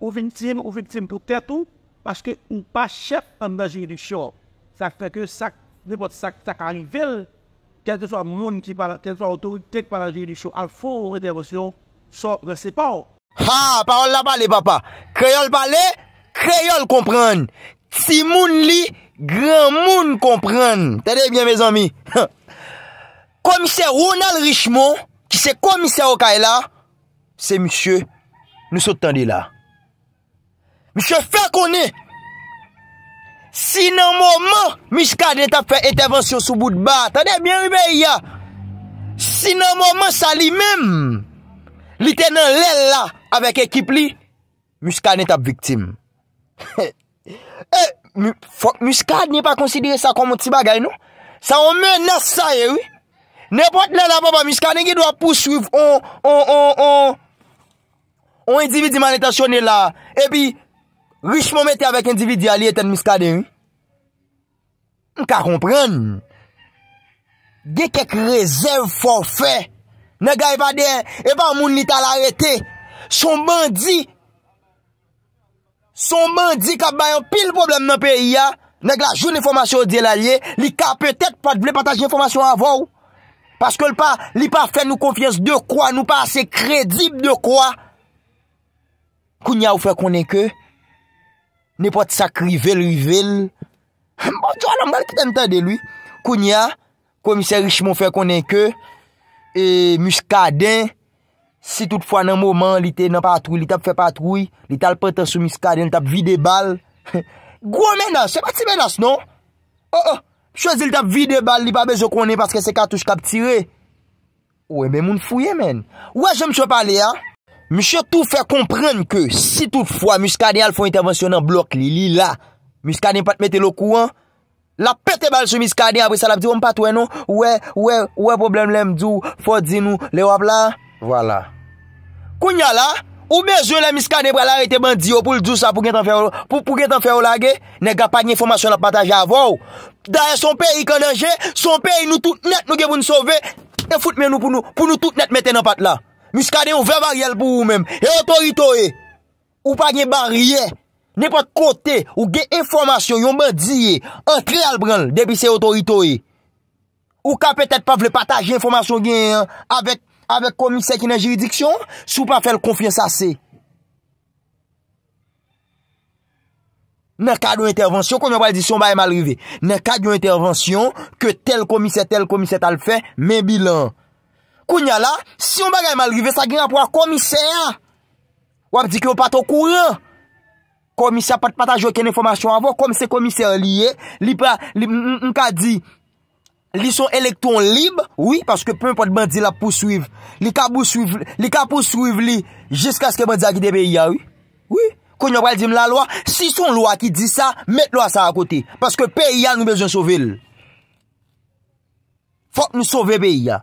Ou vintim, ou vintim pou tè tou Paske ou pa chèp an da jiri chò Sa fèkè sak, ne pot sak, sak ari vel Kè te so a moun ki pala, kè te so a otoritek pala jiri chò Al fò ou re devosyon, so resèpò Ha, parol la palè papa Kreyol palè, kreyol komprèn Ti moun li, gran moun komprèn Tèdè bien mè zami Komise Ronald Richemont Ki se komise Okayla Se monsye, nou so tèndi la Mi se fè konè. Si nan mòman, mi skadè tap fè etèvensyon sou bout ba. Tade, bè yè. Si nan mòman, sa li mèm. Li tenè lè la avèk ekip li. Mi skadè tap viktim. E, fòk, mi skadè nè pa konsidere sa komon ti bagay nou. Sa o menas sa yè wè. Nèpòt lè la pa pa, mi skadè nè gè dwa pouswiv. On, on, on, on. On individe manetasyon nè la. E pi, Richman mette avèk endividi alè ten miskade yon. M ka kompren. Gè kek rezèv forfè. Nè gè eva moun lita l'aretè. Son bandi. Son bandi kap bayan pil problem nan peyi ya. Nè gè la joun informasyon di l'alè. Li ka pètèk pat vle pataj informasyon avò. Paske l pa, li pa fè nou konfians de kwa. Nou pa asè kredib de kwa. Koun ya ou fè konen kè. Ne pou te sakrivel, rivel. Mpou bon, tjou anamal ki ten ten de lui. Kounia, komisè riche moun fè konen ke. E muskaden, si tout fwa nan mouman li te nan patrou, li tap fè patrou. Li tal petan sou muskaden, li tap vide bal. Gwo menas, se pati menas non? Oh oh, chwezi li tap vide bal, li pa bejou konen paske se kartouj kap tire. Ou e men moun fouye men. Ou e jem chwe pale ya? Mè chè tou fè komprenn ke si tout fwa mè Skadi al fò intervensyon nan blok li li la, mè Skadi pat mette lo kou an, la pète bal sou mè Skadi apre salap di wè m pat wè nou, wè, wè, wè problem lè m djou, fò di nou, le wap la. Voilà. Kounya la, ou mè zyon lè mè Skadi pralare te bandi yo pou l'djou sa pou gen tan fè ou la ge, ne gapa nye fòmasyon ap pataj ya avou. Daè son pè yi kananje, son pè yi nou tout net nou geboun sove, e fout men nou pou nou tout net mette nan pat la. miskade ou ve bariyel pou ou mem, e otorito e, ou pa gen bariyel, nepot kote ou gen informasyon, yon be diye, an kre albran, debi se otorito e, ou ka petet pa vle pataje informasyon gen, avet komise ki nan jiridiksyon, sou pa fel konfiyansase. Nè kade yon intervansyon, kon yo bal di son ba e malrive, nè kade yon intervansyon, ke tel komise, tel komise tal fe, men bilan, Kounya la, si yon bagay malrive, sa gen apwa komisyen. Wap di ki yo pato kou yon. Komisyen pata jo ken informasyon avon, komisyen komisyen liye. Li pa, li mka di, li son elektron libe. Oui, paske pen pot bandi la pousuive. Li ka pousuive li, jiska se ke bandi akide be yaw. Oui, kounya pal di m la loa. Si son loa ki di sa, met loa sa akote. Paske pe yaw nou bezon sove li. Fok nou sove be yaw.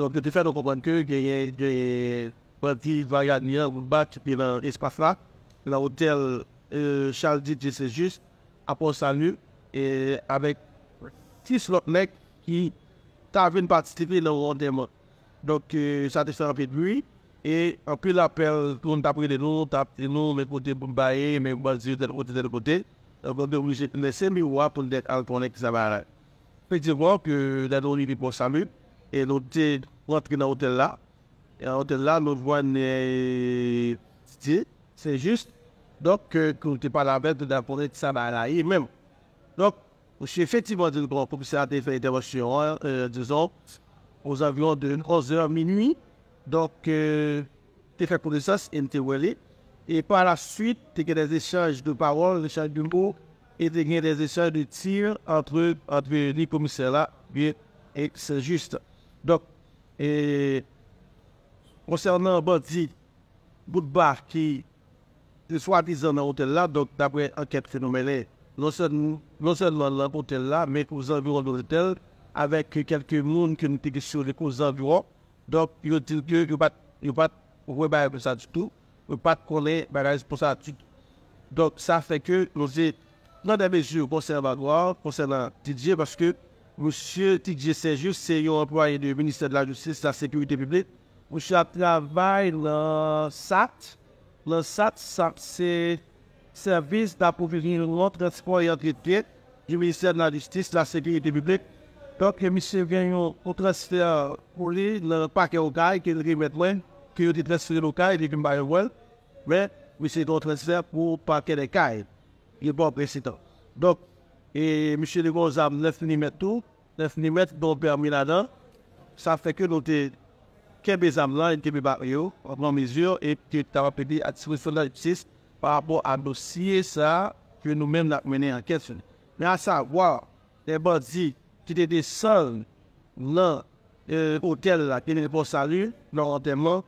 Don ke te fè don kompwen ke genyen genyen pati vayan nye ou bat pi nan espas la. La hotel Charles D. D. Sejus apos sa nou. E avèk ti slotnek ki ta avèn pati stifi lè ou an de mò. Don ke sa te fè an pi dwi. E an pi la pel kon tapri de nou, tapri de nou, mè kote Bombaye, mè wazir de l'ote de l'ote. Don ke wè jè kone se mi wap ton dek an ton nek zavara. Fè di wò ke la don li bi pos sa nou. et sommes rentrés dans l'hôtel là. Et à l'hôtel là, nous voyons euh, c'est juste. Donc, que nous n'étions pas la bête d'apporter ça bah, à et même. Donc, je suis effectivement dit le grand commissaire a fait intervention, hein, euh, disons, aux avions de 11h minuit. Donc, euh, tu fait connaissance et tu es Et par la suite, tu as des échanges de paroles, des échanges de mots, et tu as des échanges de tirs entre, les commissaires et c'est juste. Donk, ronsen e, nan bon di, bout bar ki sou ati zan nan hotel la, donk, dapwe anket fenomen le, lonsen nan non hotel la, men pou zan vyo nan hotel, avek kelke moun ki nou teke suri pou zan vyo, donk, yo teke yo pat, yo pat, wè bayan pou sa di tout, yo pat konen bayan la responsa di tout. Donk, sa fek yo, lonsen, nan davej yo ronsen nan badoir, ronsen nan didye, baske, Monsieur T.J. Sergius, c'est un employé du ministère de la Justice et de la Sécurité publique. Monsieur travaille dans SAT. Le SAT, c'est c'est Service d'approvisionnement, transport et entretien du ministère de la Justice de la Sécurité publique. Donc, monsieur vient au transfert pour le paquet au CAI, qui est le rive-et-loin, qui est transféré au CAI, il est well. Mais, monsieur est transfert pour le paquet de CAI. Il est pas précédent. Donc, et monsieur de a 9 de tout. def ni met do bè a mi la dan, sa feke nou de kebe zam lan, kebe bak yo, ou nan mizyo, e te tawa pedi ati swifon la lipsis, par bo ambosye sa, ke nou men lak mwenè an kètsyon. Me a sa, wò, debo di, ki te de sol, lan, hotel la, ki ne pou salu, nan rante mwen,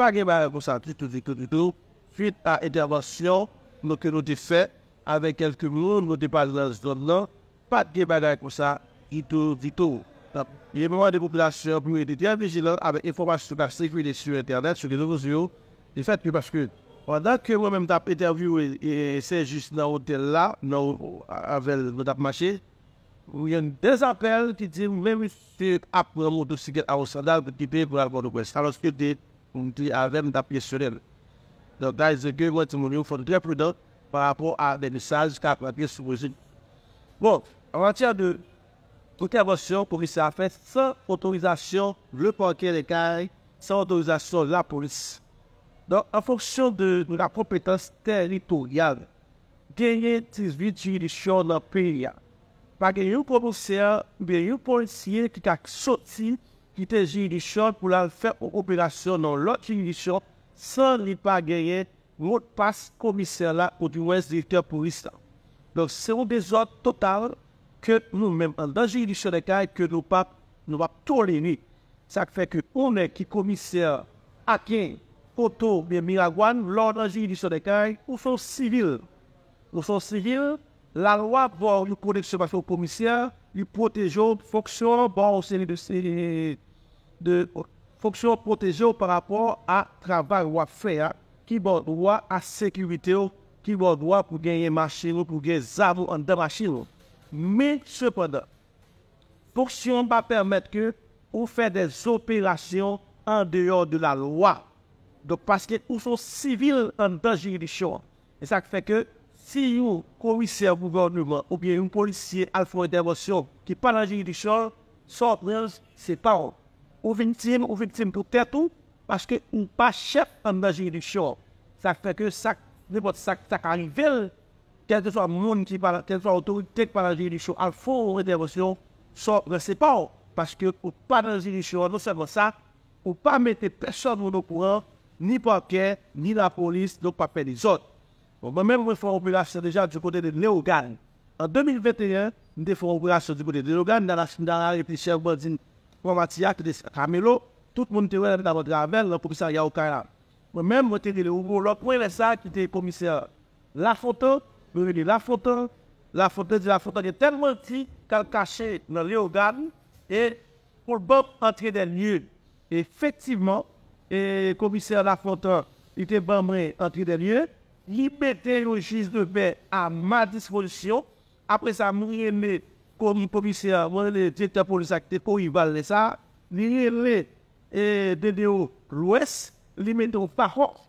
pa ge bè la pou salu, ti tou di kou di kou, fit a intervensyon, nou ke nou di fè, ave kel kou moun, nou de bè la lipsi dan lan, pat ge bè la pou salu, itodito. Il est moment des populations pour être très vigilants avec information de la sécurité sur Internet, sur les réseaux sociaux. Le fait que parce que pendant que moi-même j'ai interviewé c'est juste dans l'hôtel là, avec notre marché, il y a des appels qui disent même si après mon motocyclette à Ossandal, qui paye pour avoir le presse. Alors que des avec ma elle. Donc, dans c'est que moi, il faut être très prudent par rapport à des messages qui apparaissent sur le Bon, en matière de intervention, policière a fait sans autorisation le parquet des CAI, sans autorisation la police. Donc, en fonction de, la compétence territoriale, gagner 18 juridictions dans le pays. Pas que un commissaire mais un policier qui a sorti, qui est juridiction pour la faire une opération dans l'autre juridiction sans ne pas gagner mot passe commissaire là ou du moins directeur police. Donc, c'est un désordre total Kè nou mèm an danji li Sodekaye, kè nou pape nou wap tou lè ni. Sak fè kè ou nè ki komisyè akè, oto mèm Miragwan, lò danji li Sodekaye, ou son sivil. Ou son sivil, la loa vòl yu konek semasyon komisyè, yu potejò, foksyon, foksyon potejò par rapport a travèl wafè, ki vòl doa a sekiwite, ki vòl doa pou genye masyè, pou genye zavò an de masyè. Mè sepanda, porsyon pa pèrmèt ke ou fè des operasyon an deyo de la lwa. Dok paske ou sou sivil an da jiri di chò. E sak fè ke si ou kou wisse ou bouvernouman ou bie yon polisye al fòre devosyon ki pa la jiri di chò, sorprez se pa ou. Ou vintim ou vintim pou tèt ou, paske ou pa chèp an da jiri di chò. Sak fè ke sak, ne pot sak, sak arivel. Kèl te so a moun, kèl te so a otorik, kèl pa nan jirishyo, al fò ou re devosyon, so rese pa ou, paske ou pa nan jirishyo, an nou se vò sa, ou pa mette peson vò nou koure, ni parkè, ni la polis, nou pa pe di zot. Mwen mèm mwen fò oubri la sè dejan di kote de Néogane. An 2021, mwen de fò oubri la sè di kote de Néogane, nan la sèndanare e pli chèv bò zin wò matiyak de se kame lo, tout moun te wè la vè la vò dravel, lò pou ki sa yaw kaya. Mwen mèm mwen te rile oubri lò, kwen l la photo. La photo de la photo est tellement petite qu'elle cachait dans les organes et pour bon entrée des lieux. Effectivement, le commissaire Lafontaine, était bambré entrer des lieux. mettait le juge de paix à ma disposition. Après ça, je me comme commissaire, le directeur police pour y valer ça. Il est le DDO l'Ouest, il met au parent